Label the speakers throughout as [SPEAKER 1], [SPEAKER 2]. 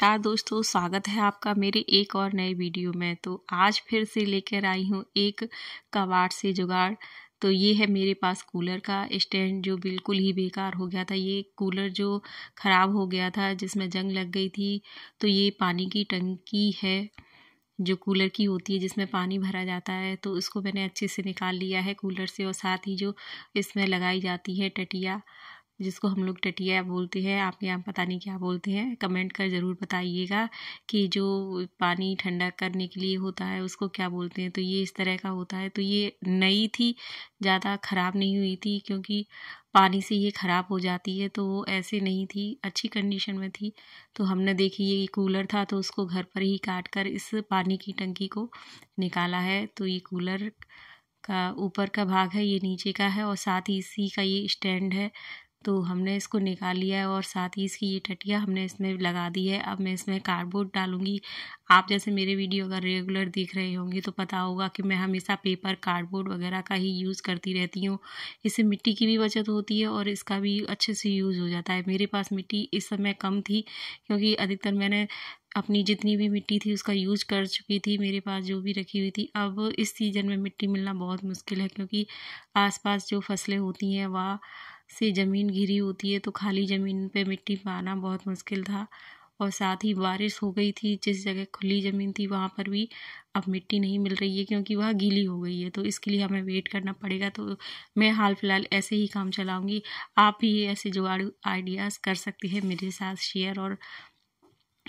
[SPEAKER 1] नमस्कार दोस्तों स्वागत है आपका मेरे एक और नए वीडियो में तो आज फिर से लेकर आई हूँ एक कबाड़ से जुगाड़ तो ये है मेरे पास कूलर का स्टैंड जो बिल्कुल ही बेकार हो गया था ये कूलर जो ख़राब हो गया था जिसमें जंग लग गई थी तो ये पानी की टंकी है जो कूलर की होती है जिसमें पानी भरा जाता है तो उसको मैंने अच्छे से निकाल लिया है कूलर से और साथ ही जो इसमें लगाई जाती है टटिया जिसको हम लोग टटिया बोलते हैं आप यहाँ पता नहीं क्या बोलते हैं कमेंट कर ज़रूर बताइएगा कि जो पानी ठंडा करने के लिए होता है उसको क्या बोलते हैं तो ये इस तरह का होता है तो ये नई थी ज़्यादा ख़राब नहीं हुई थी क्योंकि पानी से ये ख़राब हो जाती है तो वो ऐसे नहीं थी अच्छी कंडीशन में थी तो हमने देखी ये कूलर था तो उसको घर पर ही काट कर इस पानी की टंकी को निकाला है तो ये कूलर का ऊपर का भाग है ये नीचे का है और साथ ही इसी का ये स्टैंड है तो हमने इसको निकाल लिया है और साथ ही इसकी ये टटिया हमने इसमें लगा दी है अब मैं इसमें कार्डबोर्ड डालूंगी आप जैसे मेरे वीडियो अगर रेगुलर देख रहे होंगे तो पता होगा कि मैं हमेशा पेपर कार्डबोर्ड वगैरह का ही यूज़ करती रहती हूँ इससे मिट्टी की भी बचत होती है और इसका भी अच्छे से यूज़ हो जाता है मेरे पास मिट्टी इस समय कम थी क्योंकि अधिकतर मैंने अपनी जितनी भी मिट्टी थी उसका यूज कर चुकी थी मेरे पास जो भी रखी हुई थी अब इस सीज़न में मिट्टी मिलना बहुत मुश्किल है क्योंकि आसपास जो फसलें होती हैं वह से ज़मीन घिरी होती है तो खाली ज़मीन पे मिट्टी पाना बहुत मुश्किल था और साथ ही बारिश हो गई थी जिस जगह खुली ज़मीन थी वहाँ पर भी अब मिट्टी नहीं मिल रही है क्योंकि वह गीली हो गई है तो इसके लिए हमें वेट करना पड़ेगा तो मैं हाल फिलहाल ऐसे ही काम चलाऊँगी आप भी ऐसे जुगाड़ आइडियाज़ कर सकते हैं मेरे साथ शेयर और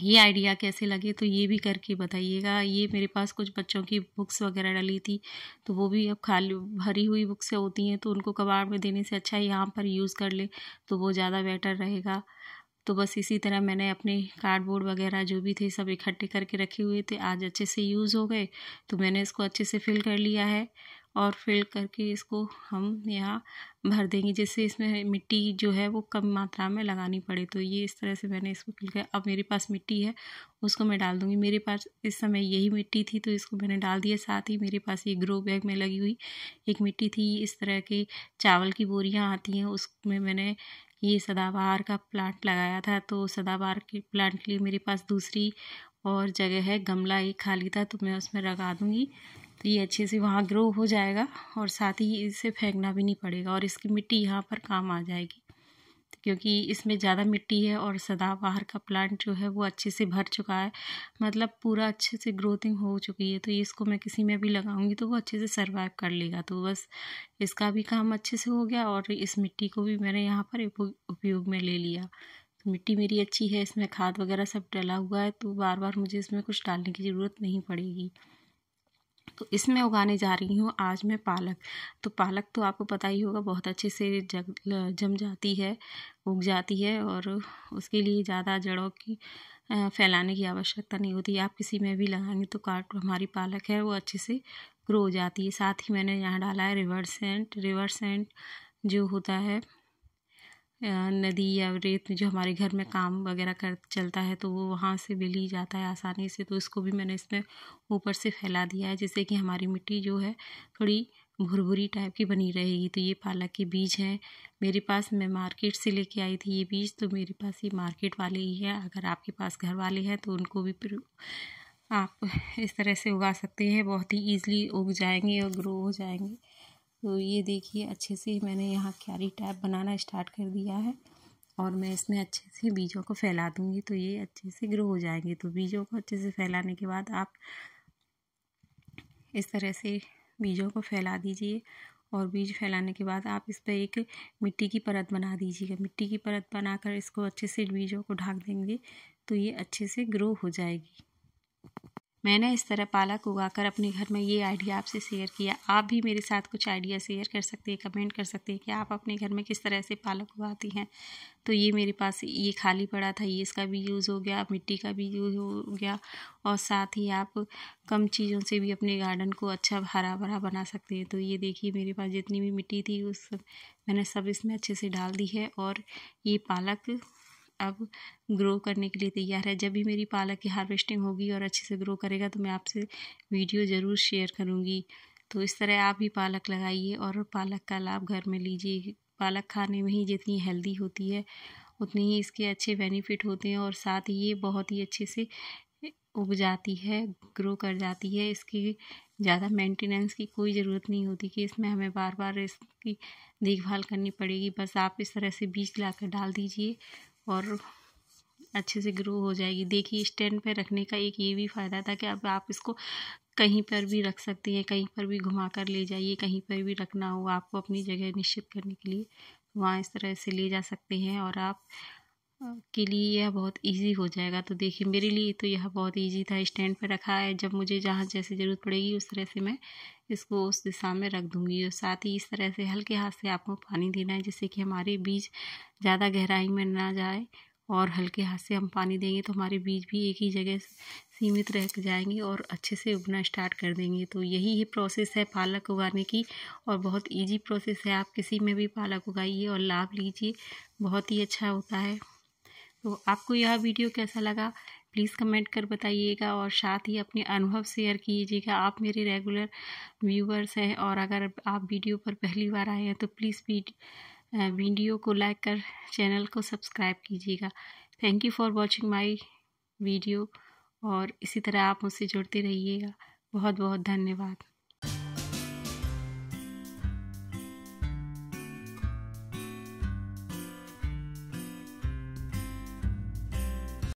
[SPEAKER 1] ये आइडिया कैसे लगे तो ये भी करके बताइएगा ये मेरे पास कुछ बच्चों की बुक्स वगैरह डली थी तो वो भी अब खाली भरी हुई बुक्स होती हैं तो उनको कबाड़ में देने से अच्छा है यहाँ पर यूज़ कर ले तो वो ज़्यादा बेटर रहेगा तो बस इसी तरह मैंने अपने कार्डबोर्ड वगैरह जो भी थे सब इकट्ठे करके रखे हुए थे आज अच्छे से यूज़ हो गए तो मैंने इसको अच्छे से फिल कर लिया है और फिल करके इसको हम यहाँ भर देंगे जिससे इसमें मिट्टी जो है वो कम मात्रा में लगानी पड़े तो ये इस तरह से मैंने इसको फिल किया अब मेरे पास मिट्टी है उसको मैं डाल दूँगी मेरे पास इस समय यही मिट्टी थी तो इसको मैंने डाल दिया साथ ही मेरे पास ये ग्रो बैग में लगी हुई एक मिट्टी थी इस तरह की चावल की बोरियाँ आती हैं उसमें मैंने ये सदाबहार का प्लांट लगाया था तो सदाबहार के प्लांट के लिए मेरे पास दूसरी और जगह है गमला एक खाली था तो मैं उसमें लगा दूँगी तो ये अच्छे से वहाँ ग्रो हो जाएगा और साथ ही इसे फेंकना भी नहीं पड़ेगा और इसकी मिट्टी यहाँ पर काम आ जाएगी क्योंकि इसमें ज़्यादा मिट्टी है और सदाबहार का प्लांट जो है वो अच्छे से भर चुका है मतलब पूरा अच्छे से ग्रोथिंग हो चुकी है तो ये इसको मैं किसी में भी लगाऊंगी तो वो अच्छे से सर्वाइव कर लेगा तो बस इसका भी काम अच्छे से हो गया और इस मिट्टी को भी मैंने यहाँ पर उपयोग में ले लिया तो मिट्टी मेरी अच्छी है इसमें खाद वगैरह सब डला हुआ है तो बार बार मुझे इसमें कुछ डालने की ज़रूरत नहीं पड़ेगी तो इसमें उगाने जा रही हूँ आज मैं पालक तो पालक तो आपको पता ही होगा बहुत अच्छे से जग जम जाती है उग जाती है और उसके लिए ज़्यादा जड़ों की फैलाने की आवश्यकता नहीं होती आप किसी में भी लगाएंगे तो काट हमारी पालक है वो अच्छे से ग्रो हो जाती है साथ ही मैंने यहाँ डाला है रिवर्सेंट रिवर्सेंट जो होता है नदी या रेत जो हमारे घर में काम वगैरह कर चलता है तो वो वहाँ से मिल ही जाता है आसानी से तो उसको भी मैंने इसमें ऊपर से फैला दिया है जिससे कि हमारी मिट्टी जो है थोड़ी भुरभुरी टाइप की बनी रहेगी तो ये पालक के बीज हैं मेरे पास मैं मार्केट से लेके आई थी ये बीज तो मेरे पास ये मार्केट वाले ही हैं अगर आपके पास घर वाले हैं तो उनको भी आप इस तरह से उगा सकते हैं बहुत ही ईजिली उग जाएंगे और ग्रो हो जाएंगे तो ये देखिए अच्छे से मैंने यहाँ क्यारी टाइप बनाना स्टार्ट कर दिया है और मैं इसमें अच्छे से बीजों को फैला दूँगी तो ये अच्छे से ग्रो हो जाएंगे तो बीजों को अच्छे से फैलाने के बाद आप इस तरह से बीजों को फैला दीजिए और बीज फैलाने के बाद आप इस पर एक मिट्टी की परत बना दीजिएगा मिट्टी की परत बनाकर इसको अच्छे से बीजों को ढाक देंगे तो ये अच्छे से ग्रो हो जाएगी मैंने इस तरह पालक उगाकर अपने घर में ये आइडिया आपसे शेयर किया आप भी मेरे साथ कुछ आइडिया शेयर कर सकते हैं कमेंट कर सकते हैं कि आप अपने घर में किस तरह से पालक उगाती हैं तो ये मेरे पास ये खाली पड़ा था ये इसका भी यूज़ हो गया मिट्टी का भी यूज़ हो गया और साथ ही आप कम चीज़ों से भी अपने गार्डन को अच्छा हरा भरा बना सकते हैं तो ये देखिए मेरे पास जितनी भी मिट्टी थी उस मैंने सब इसमें अच्छे से डाल दी है और ये पालक अब ग्रो करने के लिए तैयार है जब भी मेरी पालक की हार्वेस्टिंग होगी और अच्छे से ग्रो करेगा तो मैं आपसे वीडियो ज़रूर शेयर करूँगी तो इस तरह आप भी पालक लगाइए और पालक का लाभ घर में लीजिए पालक खाने में ही जितनी हेल्दी होती है उतने ही इसके अच्छे बेनिफिट होते हैं और साथ ही ये बहुत ही अच्छे से उग जाती है ग्रो कर जाती है इसकी ज़्यादा मेंटेनेंस की कोई ज़रूरत नहीं होती कि इसमें हमें बार बार इसकी देखभाल करनी पड़ेगी बस आप इस तरह से बीज ला कर डाल दीजिए और अच्छे से ग्रो हो जाएगी देखिए स्टैंड पे रखने का एक ये भी फ़ायदा था कि अब आप इसको कहीं पर भी रख सकती हैं कहीं पर भी घुमा कर ले जाइए कहीं पर भी रखना हो आपको अपनी जगह निश्चित करने के लिए वहाँ इस तरह से ले जा सकते हैं और आप के लिए यह बहुत ईज़ी हो जाएगा तो देखिए मेरे लिए तो यह बहुत ईजी था स्टैंड पर रखा है जब मुझे जहाँ जैसे ज़रूरत पड़ेगी उस तरह से मैं इसको उस दिशा में रख दूँगी और साथ ही इस तरह से हल्के हाथ से आपको पानी देना है जिससे कि हमारे बीज ज़्यादा गहराई में ना जाए और हल्के हाथ से हम पानी देंगे तो हमारे बीज भी एक ही जगह सीमित रह जाएंगे और अच्छे से उगना स्टार्ट कर देंगे तो यही ही प्रोसेस है पालक उगाने की और बहुत इजी प्रोसेस है आप किसी में भी पालक उगाइए और लाभ लीजिए बहुत ही अच्छा होता है तो आपको यह वीडियो कैसा लगा प्लीज़ कमेंट कर बताइएगा और साथ ही अपने अनुभव शेयर कीजिएगा आप मेरे रेगुलर व्यूवर्स हैं और अगर आप वीडियो पर पहली बार आए हैं तो प्लीज़ वीडियो को लाइक कर चैनल को सब्सक्राइब कीजिएगा thank you for watching my video और इसी तरह आप मुझसे जुड़ते रहिएगा बहुत बहुत धन्यवाद